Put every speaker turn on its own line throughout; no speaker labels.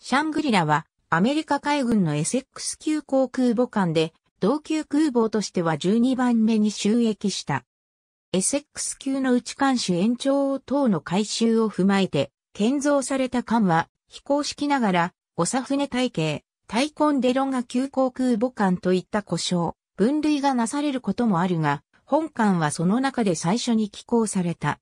シャングリラはアメリカ海軍のエセックス級航空母艦で同級空母としては12番目に収益した。エセックス級の内艦種延長等の改修を踏まえて建造された艦は非公式ながらサ船体系、タイコンデロンガ級航空母艦といった故障、分類がなされることもあるが、本艦はその中で最初に寄港された。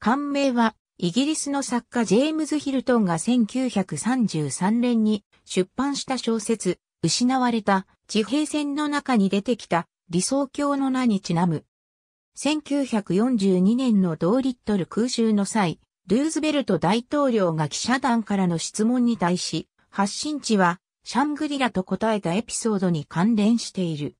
艦名はイギリスの作家ジェームズ・ヒルトンが1933年に出版した小説、失われた地平線の中に出てきた理想郷の名にちなむ。1942年の同リットル空襲の際、ルーズベルト大統領が記者団からの質問に対し、発信地はシャングリラと答えたエピソードに関連している。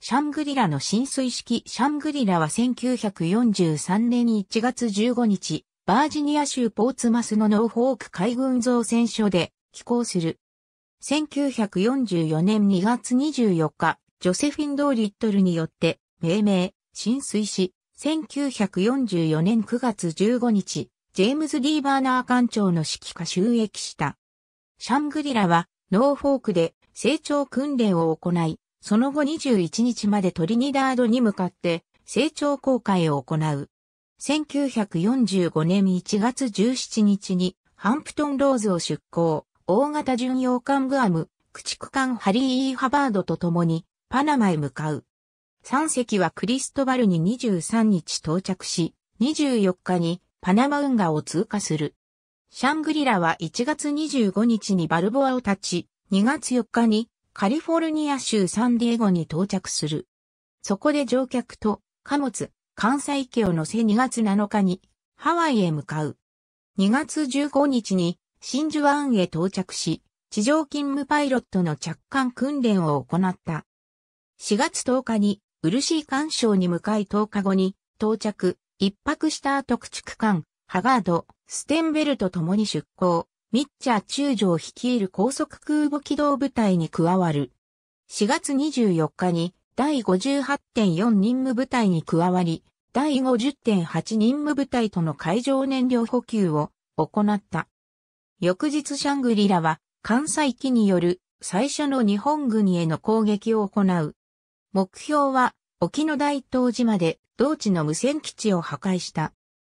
シャングリラの浸水式シャングリラは1943年1月15日、バージニア州ポーツマスのノーフォーク海軍造船所で寄港する。1944年2月24日、ジョセフィン・ドーリットルによって命名、浸水し、1944年9月15日、ジェームズ・デーバーナー艦長の指揮下収益した。シャングリラは、ノーフォークで成長訓練を行い、その後21日までトリニダードに向かって成長公開を行う。1945年1月17日にハンプトンローズを出港、大型巡洋艦グアム、駆逐艦ハリー・イー・ハバードと共にパナマへ向かう。3隻はクリストバルに23日到着し、24日にパナマ運河を通過する。シャングリラは1月25日にバルボアを立ち、2月4日にカリフォルニア州サンディエゴに到着する。そこで乗客と貨物、関西家を乗せ2月7日にハワイへ向かう。2月15日に真珠湾へ到着し、地上勤務パイロットの着艦訓練を行った。4月10日に漆干渉に向かい10日後に到着、一泊した特駆逐艦、ハガード、ステンベルと共に出港、ミッチャー中将率いる高速空母機動部隊に加わる。4月24日に第58.4任務部隊に加わり、第50.8任務部隊との海上燃料補給を行った。翌日シャングリラは艦載機による最初の日本軍への攻撃を行う。目標は沖の大東島で同地の無線基地を破壊した。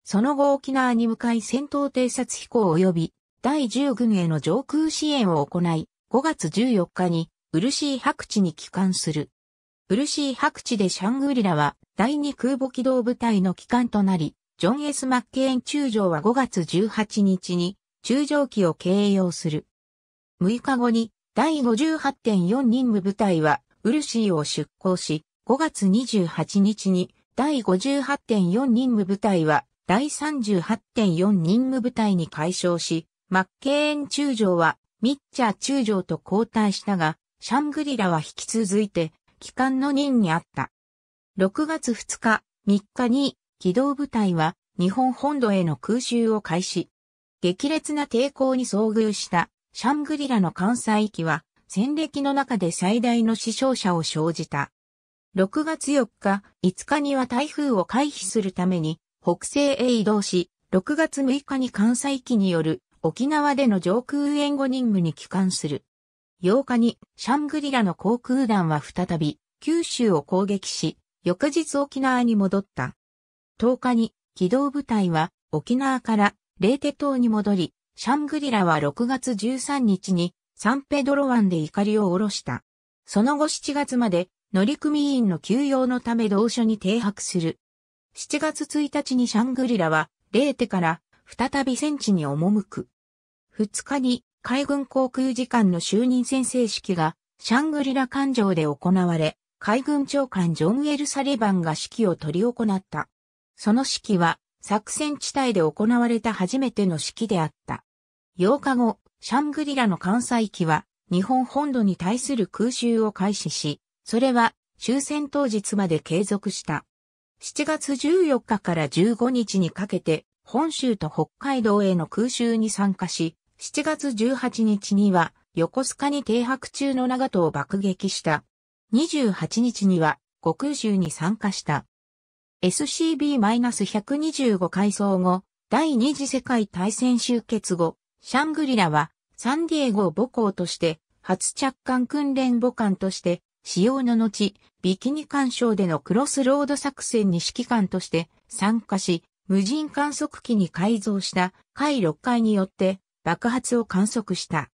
その後沖縄に向かい戦闘偵察飛行及び第10軍への上空支援を行い、5月14日に漆白地に帰還する。ブシー白地でシャングリラは第二空母機動部隊の機関となり、ジョン・ S・ マッケーン中将は5月18日に中将機を掲揚する。6日後に第58.4任務部隊はウルシーを出港し、5月28日に第58.4任務部隊は第38.4任務部隊に解消し、マッケーン中将はミッチャー中将と交代したが、シャングリラは引き続いて機関の任にあった。6月2日、3日に、機動部隊は日本本土への空襲を開始。激烈な抵抗に遭遇したシャングリラの関西機は戦歴の中で最大の死傷者を生じた。6月4日、5日には台風を回避するために北西へ移動し、6月6日に関西機による沖縄での上空援護任務に帰還する。8日にシャングリラの航空団は再び九州を攻撃し、翌日沖縄に戻った。10日に機動部隊は沖縄からレーテ島に戻り、シャングリラは6月13日にサンペドロ湾で怒りを下ろした。その後7月まで乗組員の休養のため同所に停泊する。7月1日にシャングリラはレーテから再び戦地に赴く。2日に海軍航空次官の就任宣誓式がシャングリラ艦上で行われ、海軍長官ジョン・ウェル・サリバンが式を執り行った。その式は作戦地帯で行われた初めての式であった。8日後、シャングリラの艦載機は日本本土に対する空襲を開始し、それは終戦当日まで継続した。7月14日から15日にかけて本州と北海道への空襲に参加し、7月18日には横須賀に停泊中の長戸を爆撃した。28日には極重に参加した。SCB-125 改装後、第二次世界大戦終結後、シャングリラはサンディエゴを母港として初着艦訓練母艦として使用の後、ビキニ干渉でのクロスロード作戦に指揮官として参加し、無人観測機に改造した海6階によって爆発を観測した。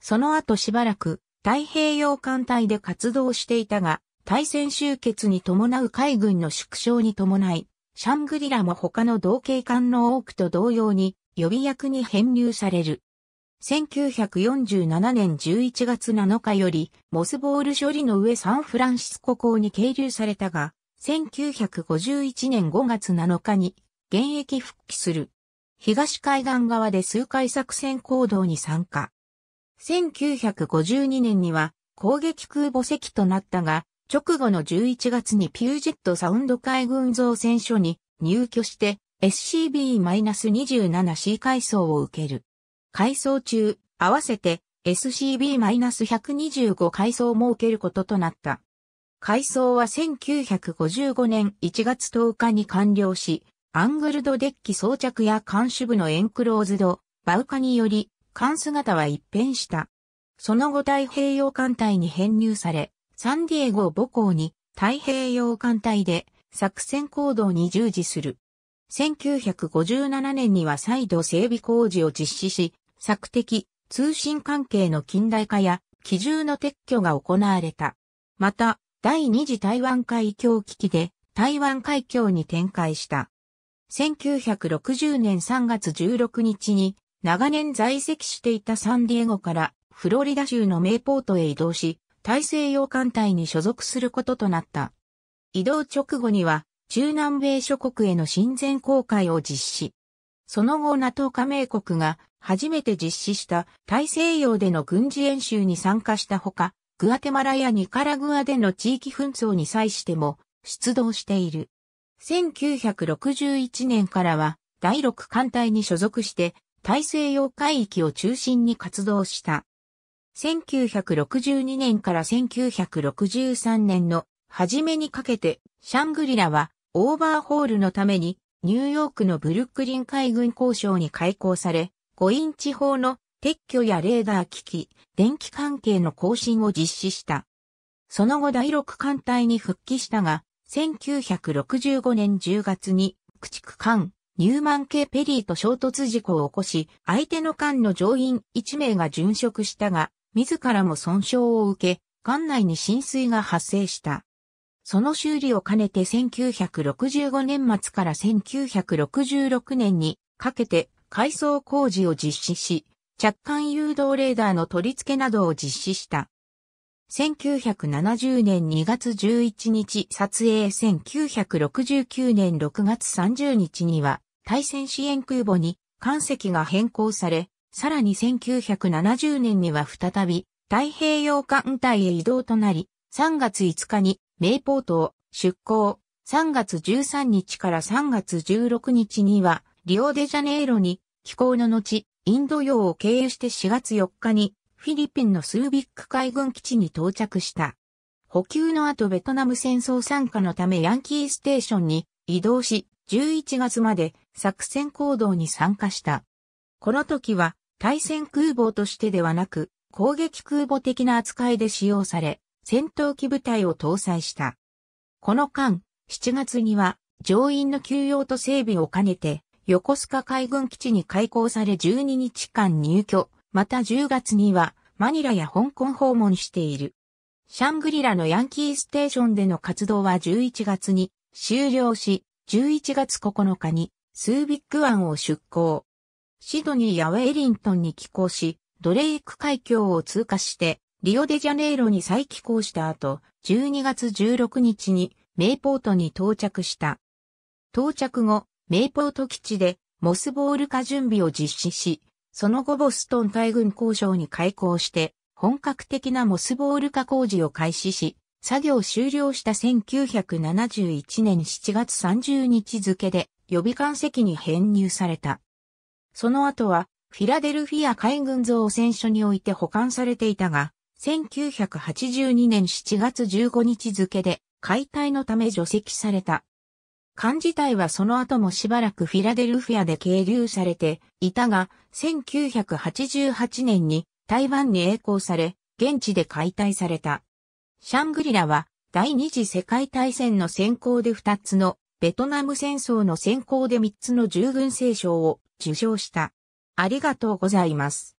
その後しばらく太平洋艦隊で活動していたが、対戦終結に伴う海軍の縮小に伴い、シャングリラも他の同型艦の多くと同様に予備役に編入される。1947年11月7日よりモスボール処理の上サンフランシスコ港に係留されたが、1951年5月7日に現役復帰する。東海岸側で数回作戦行動に参加。1952年には攻撃空母席となったが、直後の11月にピュージェットサウンド海軍造船所に入居して SCB-27C 階層を受ける。階層中、合わせて SCB-125 階層を設けることとなった。階層は1955年1月10日に完了し、アングルドデッキ装着や監守部のエンクローズド、バウカにより、艦姿は一変した。その後太平洋艦隊に編入され、サンディエゴを母港に太平洋艦隊で作戦行動に従事する。1957年には再度整備工事を実施し、索敵、通信関係の近代化や機銃の撤去が行われた。また、第二次台湾海峡危機で台湾海峡に展開した。1960年3月16日に長年在籍していたサンディエゴからフロリダ州のメイポートへ移動し、大西洋艦隊に所属することとなった。移動直後には中南米諸国への親善公開を実施。その後 NATO 加盟国が初めて実施した大西洋での軍事演習に参加したほか、グアテマラやニカラグアでの地域紛争に際しても出動している。1961年からは第6艦隊に所属して大西洋海域を中心に活動した。1962年から1963年の初めにかけてシャングリラはオーバーホールのためにニューヨークのブルックリン海軍交渉に開港され5インチ砲の撤去やレーダー機器、電気関係の更新を実施した。その後第6艦隊に復帰したが、1965年10月に駆逐艦ニューマン系ペリーと衝突事故を起こし、相手の艦の乗員1名が殉職したが、自らも損傷を受け、艦内に浸水が発生した。その修理を兼ねて1965年末から1966年にかけて改装工事を実施し、着艦誘導レーダーの取り付けなどを実施した。1970年2月11日撮影1969年6月30日には対戦支援空母に艦石が変更され、さらに1970年には再び太平洋艦隊へ移動となり、3月5日に名ポートを出港、3月13日から3月16日にはリオデジャネイロに寄港の後、インド洋を経由して4月4日にフィリピンのスービック海軍基地に到着した。補給の後ベトナム戦争参加のためヤンキーステーションに移動し、11月まで作戦行動に参加した。この時は対戦空母としてではなく、攻撃空母的な扱いで使用され、戦闘機部隊を搭載した。この間、7月には乗員の休養と整備を兼ねて、横須賀海軍基地に開港され12日間入居、また10月にはマニラや香港訪問している。シャングリラのヤンキーステーションでの活動は11月に終了し、11月9日にスービッグ湾を出港。シドニーやウェイリントンに寄港し、ドレイク海峡を通過して、リオデジャネイロに再寄港した後、12月16日にメイポートに到着した。到着後、メイポート基地でモスボール化準備を実施し、その後ボストン海軍交渉に開港して、本格的なモスボール化工事を開始し、作業終了した1971年7月30日付で予備艦籍に編入された。その後はフィラデルフィア海軍造船所において保管されていたが、1982年7月15日付で解体のため除籍された。艦自体はその後もしばらくフィラデルフィアで経流されていたが、1988年に台湾に栄光され、現地で解体された。シャングリラは第二次世界大戦の先行で2つの、ベトナム戦争の先行で3つの従軍聖賞を受賞した。ありがとうございます。